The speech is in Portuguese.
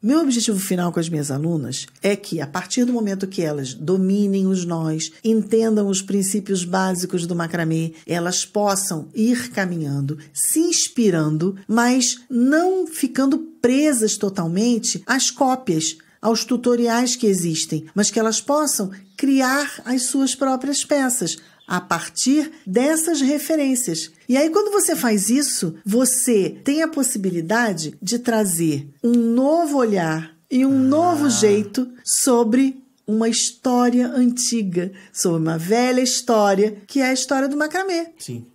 Meu objetivo final com as minhas alunas é que, a partir do momento que elas dominem os nós, entendam os princípios básicos do macramê, elas possam ir caminhando, se inspirando, mas não ficando presas totalmente às cópias aos tutoriais que existem, mas que elas possam criar as suas próprias peças a partir dessas referências. E aí, quando você faz isso, você tem a possibilidade de trazer um novo olhar e um ah. novo jeito sobre uma história antiga, sobre uma velha história, que é a história do macramê. Sim.